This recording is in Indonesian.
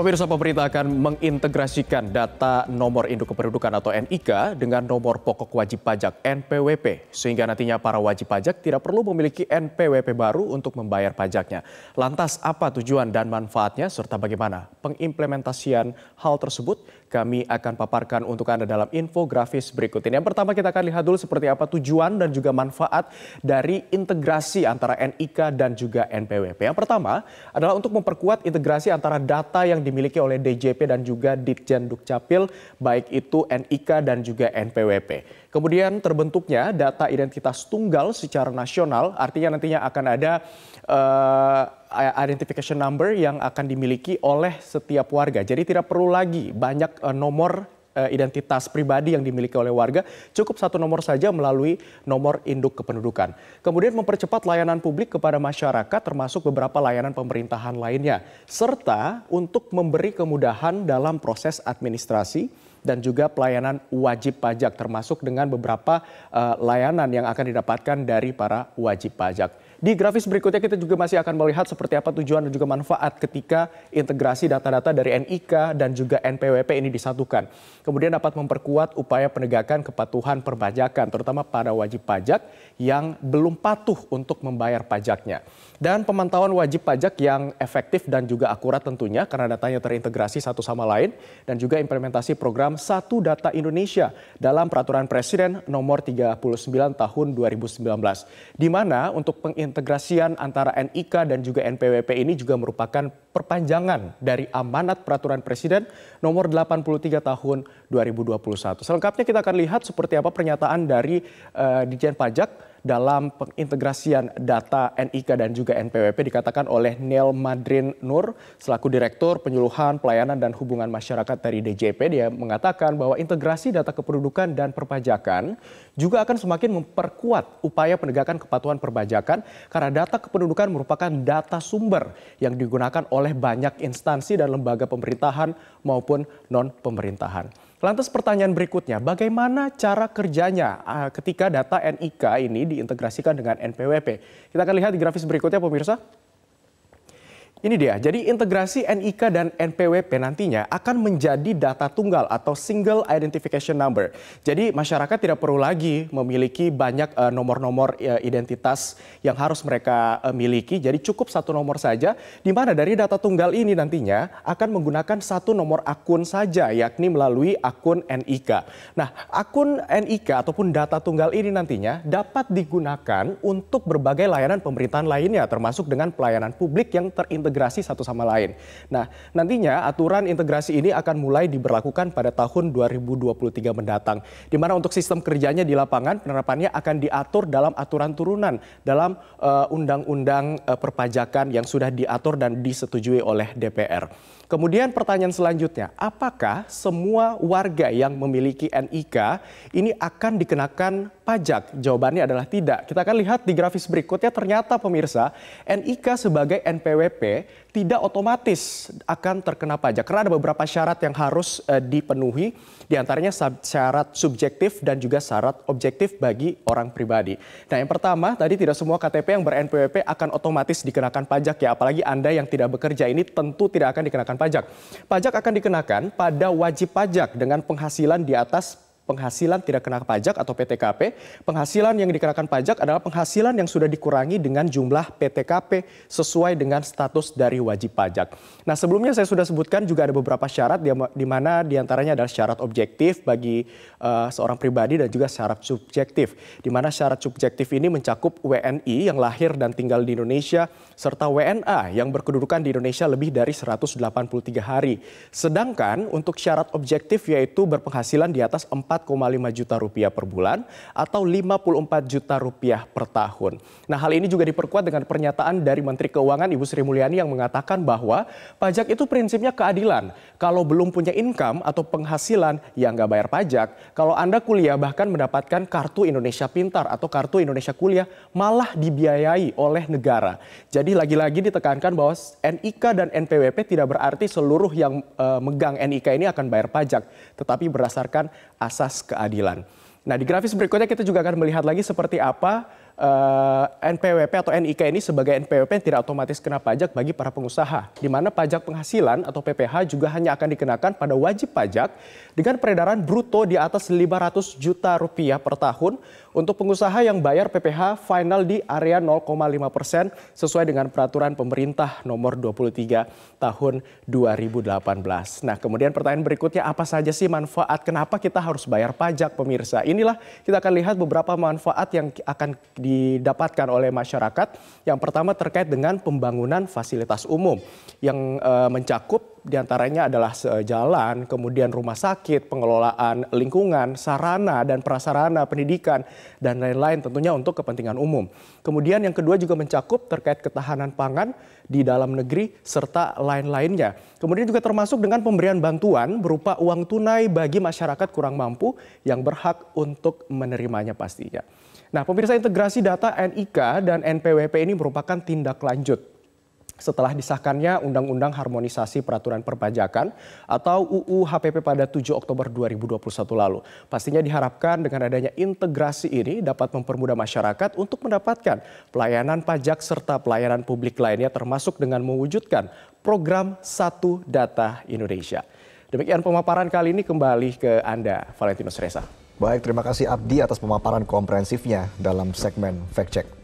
Pemirsa pemerintah akan mengintegrasikan data nomor induk kependudukan atau NIK dengan nomor pokok wajib pajak NPWP sehingga nantinya para wajib pajak tidak perlu memiliki NPWP baru untuk membayar pajaknya. Lantas apa tujuan dan manfaatnya serta bagaimana pengimplementasian hal tersebut kami akan paparkan untuk Anda dalam infografis berikut ini. Yang pertama kita akan lihat dulu seperti apa tujuan dan juga manfaat dari integrasi antara NIK dan juga NPWP. Yang pertama adalah untuk memperkuat integrasi antara data yang dimiliki oleh DJP dan juga Ditjen Dukcapil, baik itu NIK dan juga NPWP. Kemudian terbentuknya data identitas tunggal secara nasional, artinya nantinya akan ada uh, identification number yang akan dimiliki oleh setiap warga. Jadi tidak perlu lagi banyak uh, nomor Eh, identitas pribadi yang dimiliki oleh warga cukup satu nomor saja melalui nomor induk kependudukan. Kemudian mempercepat layanan publik kepada masyarakat termasuk beberapa layanan pemerintahan lainnya serta untuk memberi kemudahan dalam proses administrasi dan juga pelayanan wajib pajak termasuk dengan beberapa uh, layanan yang akan didapatkan dari para wajib pajak. Di grafis berikutnya kita juga masih akan melihat seperti apa tujuan dan juga manfaat ketika integrasi data-data dari NIK dan juga NPWP ini disatukan. Kemudian dapat memperkuat upaya penegakan kepatuhan perpajakan, terutama pada wajib pajak yang belum patuh untuk membayar pajaknya. Dan pemantauan wajib pajak yang efektif dan juga akurat tentunya karena datanya terintegrasi satu sama lain dan juga implementasi program Satu Data Indonesia dalam Peraturan Presiden Nomor 39 Tahun 2019. Di mana untuk pengintegrasi pengintegrasian antara NIK dan juga NPWP ini juga merupakan perpanjangan dari amanat peraturan presiden nomor 83 tahun 2021. Selengkapnya kita akan lihat seperti apa pernyataan dari uh, Dijen Pajak dalam pengintegrasian data NIK dan juga NPWP dikatakan oleh Neil Madrin Nur selaku Direktur Penyuluhan Pelayanan dan Hubungan Masyarakat dari DJP. Dia mengatakan bahwa integrasi data kependudukan dan perpajakan juga akan semakin memperkuat upaya penegakan kepatuhan perpajakan karena data kependudukan merupakan data sumber yang digunakan oleh banyak instansi dan lembaga pemerintahan maupun non-pemerintahan. Lantas pertanyaan berikutnya, bagaimana cara kerjanya ah, ketika data NIK ini diintegrasikan dengan NPWP? Kita akan lihat di grafis berikutnya pemirsa. Ini dia, jadi integrasi NIK dan NPWP nantinya akan menjadi data tunggal atau single identification number. Jadi masyarakat tidak perlu lagi memiliki banyak eh, nomor-nomor eh, identitas yang harus mereka eh, miliki. Jadi cukup satu nomor saja, di mana dari data tunggal ini nantinya akan menggunakan satu nomor akun saja, yakni melalui akun NIK. Nah, akun NIK ataupun data tunggal ini nantinya dapat digunakan untuk berbagai layanan pemerintahan lainnya, termasuk dengan pelayanan publik yang terintegrasi terintegrasi satu sama lain. Nah, nantinya aturan integrasi ini akan mulai diberlakukan pada tahun 2023 mendatang, di mana untuk sistem kerjanya di lapangan penerapannya akan diatur dalam aturan turunan dalam eh, undang-undang uh, uh, perpajakan yang sudah diatur dan disetujui oleh DPR. Kemudian pertanyaan selanjutnya, apakah semua warga yang memiliki NIK ini akan dikenakan pajak? Jawabannya adalah tidak. Kita akan lihat di grafis berikutnya ternyata pemirsa, NIK sebagai NPWP tidak otomatis akan terkena pajak karena ada beberapa syarat yang harus uh, dipenuhi diantaranya syarat subjektif dan juga syarat objektif bagi orang pribadi. Nah yang pertama tadi tidak semua KTP yang ber NPWP akan otomatis dikenakan pajak ya apalagi anda yang tidak bekerja ini tentu tidak akan dikenakan pajak. Pajak akan dikenakan pada wajib pajak dengan penghasilan di atas penghasilan tidak kena pajak atau PTKP. Penghasilan yang dikenakan pajak adalah penghasilan yang sudah dikurangi dengan jumlah PTKP sesuai dengan status dari wajib pajak. Nah sebelumnya saya sudah sebutkan juga ada beberapa syarat di mana diantaranya adalah syarat objektif bagi uh, seorang pribadi dan juga syarat subjektif. Di mana syarat subjektif ini mencakup WNI yang lahir dan tinggal di Indonesia serta WNA yang berkedudukan di Indonesia lebih dari 183 hari. Sedangkan untuk syarat objektif yaitu berpenghasilan di atas 4 juta rupiah per bulan atau 54 juta rupiah per tahun. Nah hal ini juga diperkuat dengan pernyataan dari Menteri Keuangan Ibu Sri Mulyani yang mengatakan bahwa pajak itu prinsipnya keadilan. Kalau belum punya income atau penghasilan yang nggak bayar pajak. Kalau Anda kuliah bahkan mendapatkan kartu Indonesia Pintar atau kartu Indonesia Kuliah malah dibiayai oleh negara. Jadi lagi-lagi ditekankan bahwa NIK dan NPWP tidak berarti seluruh yang e, megang NIK ini akan bayar pajak, tetapi berdasarkan aset asas keadilan. Nah, di grafis berikutnya kita juga akan melihat lagi seperti apa uh, eh, NPWP atau NIK ini sebagai NPWP yang tidak otomatis kena pajak bagi para pengusaha, di mana pajak penghasilan atau PPH juga hanya akan dikenakan pada wajib pajak dengan peredaran bruto di atas 500 juta rupiah per tahun untuk pengusaha yang bayar PPH final di area 0,5 persen sesuai dengan peraturan pemerintah nomor 23 tahun 2018. Nah kemudian pertanyaan berikutnya apa saja sih manfaat kenapa kita harus bayar pajak pemirsa? Inilah kita akan lihat beberapa manfaat yang akan didapatkan oleh masyarakat. Yang pertama terkait dengan pembangunan fasilitas umum yang e, mencakup diantaranya adalah jalan, kemudian rumah sakit, pengelolaan lingkungan, sarana dan prasarana pendidikan, dan lain-lain tentunya untuk kepentingan umum. Kemudian yang kedua juga mencakup terkait ketahanan pangan di dalam negeri serta lain-lainnya. Kemudian juga termasuk dengan pemberian bantuan berupa uang tunai bagi masyarakat kurang mampu yang berhak untuk menerimanya pastinya. Nah, pemirsa integrasi data NIK dan NPWP ini merupakan tindak lanjut setelah disahkannya Undang-Undang Harmonisasi Peraturan Perpajakan atau UU HPP pada 7 Oktober 2021 lalu. Pastinya diharapkan dengan adanya integrasi ini dapat mempermudah masyarakat untuk mendapatkan pelayanan pajak serta pelayanan publik lainnya termasuk dengan mewujudkan program Satu Data Indonesia. Demikian pemaparan kali ini kembali ke Anda, Valentino Sresa. Baik, terima kasih Abdi atas pemaparan komprehensifnya dalam segmen Fact Check.